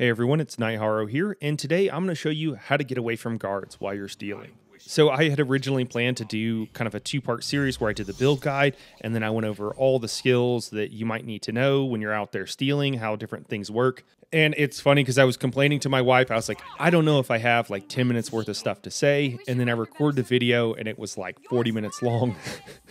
Hey everyone, it's Niharo here, and today I'm going to show you how to get away from guards while you're stealing. So I had originally planned to do kind of a two-part series where I did the build guide, and then I went over all the skills that you might need to know when you're out there stealing, how different things work. And it's funny because I was complaining to my wife, I was like, I don't know if I have like 10 minutes worth of stuff to say, and then I recorded the video and it was like 40 minutes long.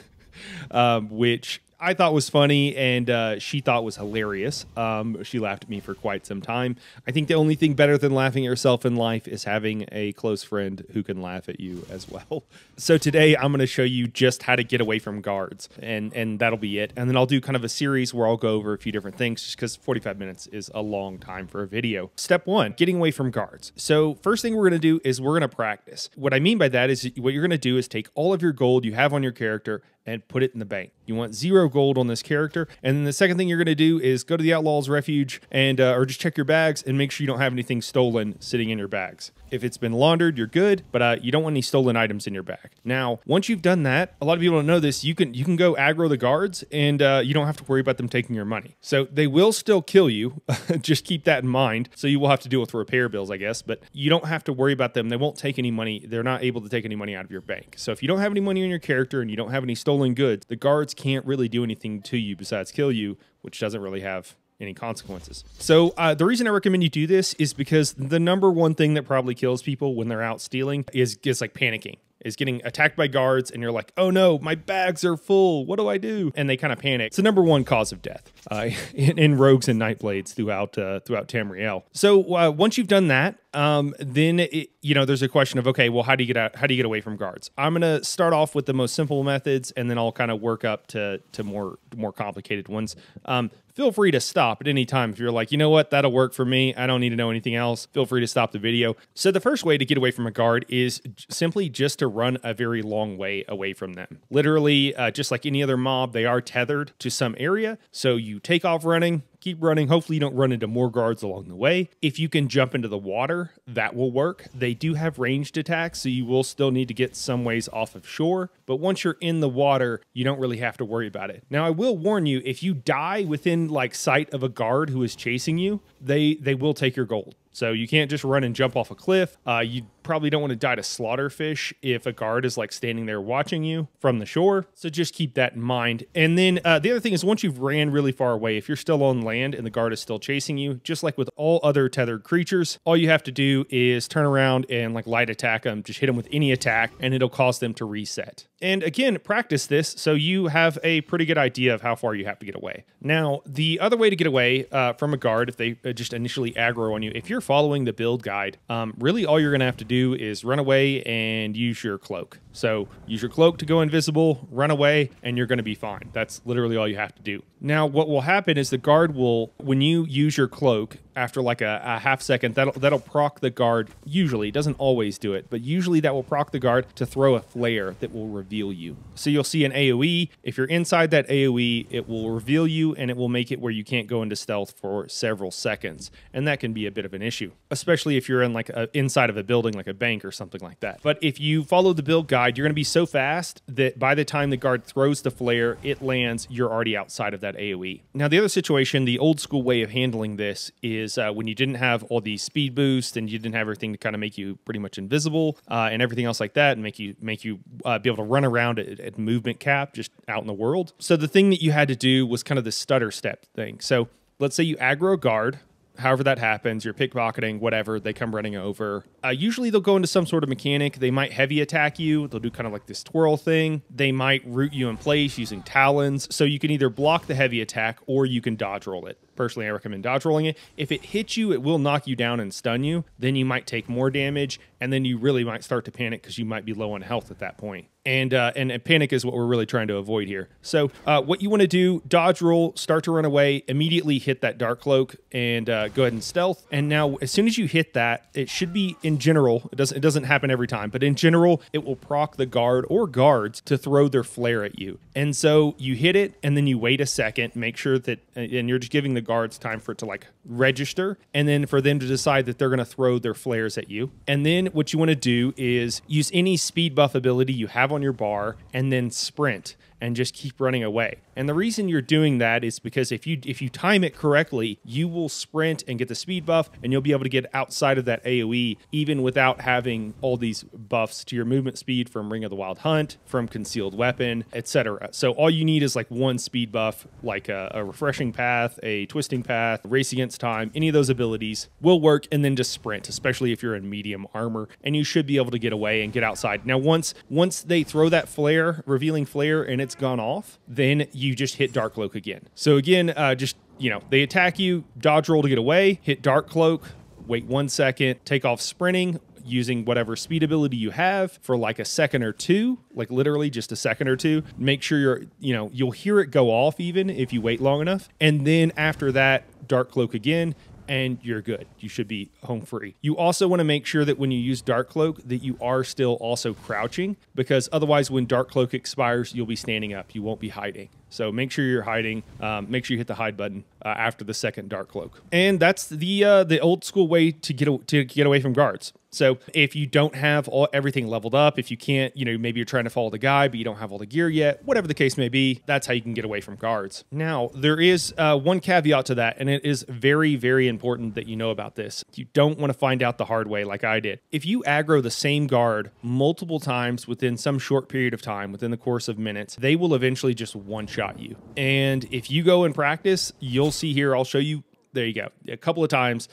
um, which I thought was funny and uh, she thought was hilarious. Um, she laughed at me for quite some time. I think the only thing better than laughing at yourself in life is having a close friend who can laugh at you as well. So today I'm going to show you just how to get away from guards, and and that'll be it. And then I'll do kind of a series where I'll go over a few different things, just because 45 minutes is a long time for a video. Step one: getting away from guards. So first thing we're going to do is we're going to practice. What I mean by that is what you're going to do is take all of your gold you have on your character and put it in the bank. You want zero gold on this character. And then the second thing you're going to do is go to the Outlaw's Refuge and uh, or just check your bags and make sure you don't have anything stolen sitting in your bags. If it's been laundered, you're good, but uh, you don't want any stolen items in your bag. Now, once you've done that, a lot of people don't know this. You can you can go aggro the guards, and uh, you don't have to worry about them taking your money. So they will still kill you. just keep that in mind. So you will have to deal with repair bills, I guess, but you don't have to worry about them. They won't take any money. They're not able to take any money out of your bank. So if you don't have any money in your character and you don't have any stolen stolen goods, the guards can't really do anything to you besides kill you, which doesn't really have any consequences. So uh, the reason I recommend you do this is because the number one thing that probably kills people when they're out stealing is is like panicking. Is getting attacked by guards, and you're like, oh no, my bags are full. What do I do? And they kind of panic. It's the number one cause of death uh, in, in, rogues and nightblades throughout uh, throughout Tamriel. So uh, once you've done that, um, then it, you know there's a question of okay, well, how do you get out? How do you get away from guards? I'm gonna start off with the most simple methods, and then I'll kind of work up to to more more complicated ones. Um, feel free to stop at any time if you're like, you know what, that'll work for me. I don't need to know anything else. Feel free to stop the video. So the first way to get away from a guard is simply just to run a very long way away from them. Literally, uh, just like any other mob, they are tethered to some area. So you take off running, keep running. Hopefully, you don't run into more guards along the way. If you can jump into the water, that will work. They do have ranged attacks, so you will still need to get some ways off of shore. But once you're in the water, you don't really have to worry about it. Now, I will warn you if you die within like sight of a guard who is chasing you, they, they will take your gold. So you can't just run and jump off a cliff. Uh, you probably don't want to die to slaughterfish if a guard is like standing there watching you from the shore. So just keep that in mind. And then uh, the other thing is once you've ran really far away, if you're still on land and the guard is still chasing you, just like with all other tethered creatures, all you have to do is turn around and like light attack them. Just hit them with any attack and it'll cause them to reset. And again, practice this so you have a pretty good idea of how far you have to get away. Now, the other way to get away uh, from a guard, if they uh, just initially aggro on you, if you're following the build guide, um, really all you're going to have to do is run away and use your cloak. So use your cloak to go invisible, run away, and you're going to be fine. That's literally all you have to do. Now, what will happen is the guard will, when you use your cloak, after like a, a half second, that'll, that'll proc the guard. Usually, it doesn't always do it, but usually that will proc the guard to throw a flare that will reveal you. So you'll see an AoE. If you're inside that AoE, it will reveal you and it will make it where you can't go into stealth for several seconds. And that can be a bit of an issue, especially if you're in like a, inside of a building like a bank or something like that. But if you follow the build guide, you're going to be so fast that by the time the guard throws the flare, it lands, you're already outside of that AoE. Now, the other situation, the old school way of handling this is uh, when you didn't have all the speed boost and you didn't have everything to kind of make you pretty much invisible uh, and everything else like that and make you make you uh, be able to run around at, at movement cap just out in the world. So the thing that you had to do was kind of the stutter step thing. So let's say you aggro guard however that happens, you're pickpocketing, whatever, they come running over. Uh, usually they'll go into some sort of mechanic. They might heavy attack you, they'll do kind of like this twirl thing. They might root you in place using talons. So you can either block the heavy attack or you can dodge roll it. Personally, I recommend dodge rolling it. If it hits you, it will knock you down and stun you. Then you might take more damage, and then you really might start to panic because you might be low on health at that point and, uh, and and panic is what we're really trying to avoid here. So uh, what you want to do: dodge roll, start to run away, immediately hit that dark cloak, and uh, go ahead and stealth. And now, as soon as you hit that, it should be in general. It doesn't it doesn't happen every time, but in general, it will proc the guard or guards to throw their flare at you. And so you hit it, and then you wait a second, make sure that, uh, and you're just giving the guards time for it to like register, and then for them to decide that they're going to throw their flares at you. And then what you want to do is use any speed buff ability you have on on your bar and then sprint and just keep running away. And the reason you're doing that is because if you if you time it correctly, you will sprint and get the speed buff and you'll be able to get outside of that AoE even without having all these buffs to your movement speed from Ring of the Wild Hunt, from concealed weapon, etc. So all you need is like one speed buff, like a, a refreshing path, a twisting path, race against time, any of those abilities will work and then just sprint, especially if you're in medium armor and you should be able to get away and get outside. Now once once they throw that flare, revealing flare and it it's gone off, then you just hit Dark Cloak again. So again, uh, just, you know, they attack you, dodge roll to get away, hit Dark Cloak, wait one second, take off sprinting, using whatever speed ability you have for like a second or two, like literally just a second or two. Make sure you're, you know, you'll hear it go off even if you wait long enough. And then after that, Dark Cloak again, and you're good. You should be home free. You also want to make sure that when you use Dark Cloak that you are still also crouching because otherwise when Dark Cloak expires, you'll be standing up. You won't be hiding. So make sure you're hiding. Um, make sure you hit the hide button uh, after the second dark cloak. And that's the uh, the old school way to get to get away from guards. So if you don't have all everything leveled up, if you can't, you know, maybe you're trying to follow the guy, but you don't have all the gear yet, whatever the case may be, that's how you can get away from guards. Now, there is uh, one caveat to that, and it is very, very important that you know about this. You don't want to find out the hard way like I did. If you aggro the same guard multiple times within some short period of time, within the course of minutes, they will eventually just one shot shot you. And if you go and practice, you'll see here, I'll show you. There you go. A couple of times,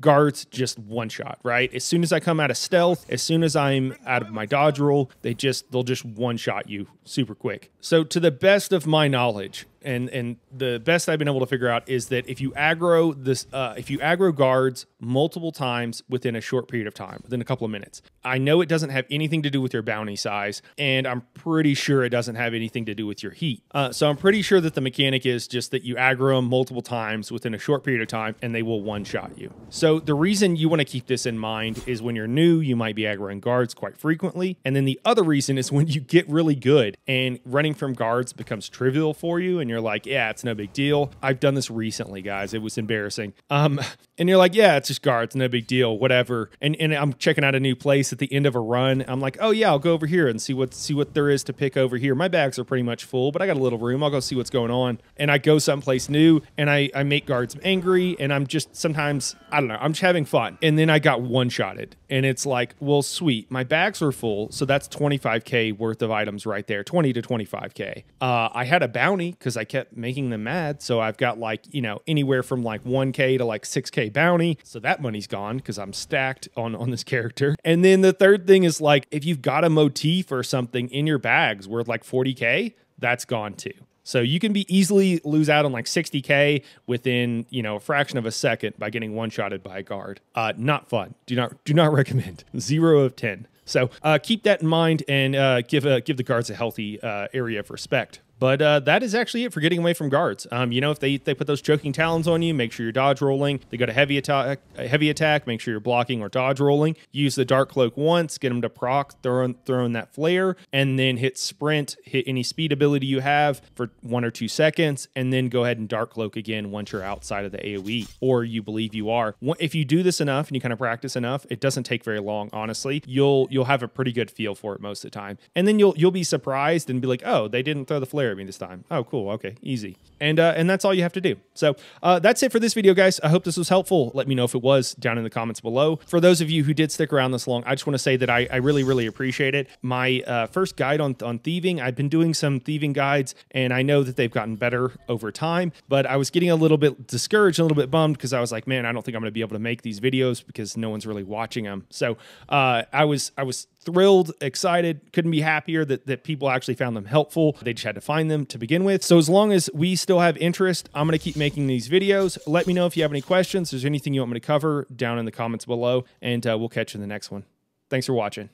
guards just one shot, right? As soon as I come out of stealth, as soon as I'm out of my dodge roll, they just they'll just one shot you super quick. So to the best of my knowledge, and and the best I've been able to figure out is that if you aggro this, uh, if you aggro guards multiple times within a short period of time, within a couple of minutes, I know it doesn't have anything to do with your bounty size, and I'm pretty sure it doesn't have anything to do with your heat. Uh, so I'm pretty sure that the mechanic is just that you aggro them multiple times within a short period of time, and they will one-shot you. So the reason you want to keep this in mind is when you're new, you might be aggroing guards quite frequently, and then the other reason is when you get really good and running from guards becomes trivial for you, and you're like, yeah, it's no big deal. I've done this recently, guys. It was embarrassing. Um, and you're like, yeah, it's just guards, no big deal, whatever. And and I'm checking out a new place at the end of a run. I'm like, oh yeah, I'll go over here and see what see what there is to pick over here. My bags are pretty much full, but I got a little room. I'll go see what's going on. And I go someplace new, and I I make guards angry, and I'm just sometimes I don't know. I'm just having fun, and then I got one shotted, and it's like, well, sweet, my bags are full, so that's 25k worth of items right there, 20 to 25k. Uh, I had a bounty because I kept making them mad, so I've got like you know anywhere from like 1k to like 6k bounty. So that money's gone because I'm stacked on, on this character. And then the third thing is like if you've got a motif or something in your bags worth like 40K, that's gone too. So you can be easily lose out on like 60k within you know a fraction of a second by getting one shotted by a guard. Uh, not fun. Do not do not recommend. Zero of ten. So uh, keep that in mind and uh, give uh, give the guards a healthy uh, area of respect. But uh, that is actually it for getting away from guards. Um, you know, if they, they put those choking talons on you, make sure you're dodge rolling. They got a heavy attack, heavy attack. Make sure you're blocking or dodge rolling. Use the dark cloak once, get them to proc, throw in, throw in that flare, and then hit sprint, hit any speed ability you have for one or two seconds, and then go ahead and dark cloak again once you're outside of the AOE or you believe you are. If you do this enough and you kind of practice enough, it doesn't take very long. Honestly, you'll you'll have a pretty good feel for it most of the time, and then you'll you'll be surprised and be like, oh, they didn't throw the flare glare at me this time. Oh, cool. Okay, easy. And uh, and that's all you have to do. So uh, that's it for this video, guys. I hope this was helpful. Let me know if it was down in the comments below. For those of you who did stick around this long, I just want to say that I, I really, really appreciate it. My uh, first guide on, on thieving, I've been doing some thieving guides, and I know that they've gotten better over time, but I was getting a little bit discouraged, a little bit bummed because I was like, man, I don't think I'm going to be able to make these videos because no one's really watching them. So uh, I was I was thrilled, excited, couldn't be happier that, that people actually found them helpful. They just had to find them to begin with. So as long as we still have interest, I'm going to keep making these videos. Let me know if you have any questions. If there's anything you want me to cover down in the comments below, and uh, we'll catch you in the next one. Thanks for watching.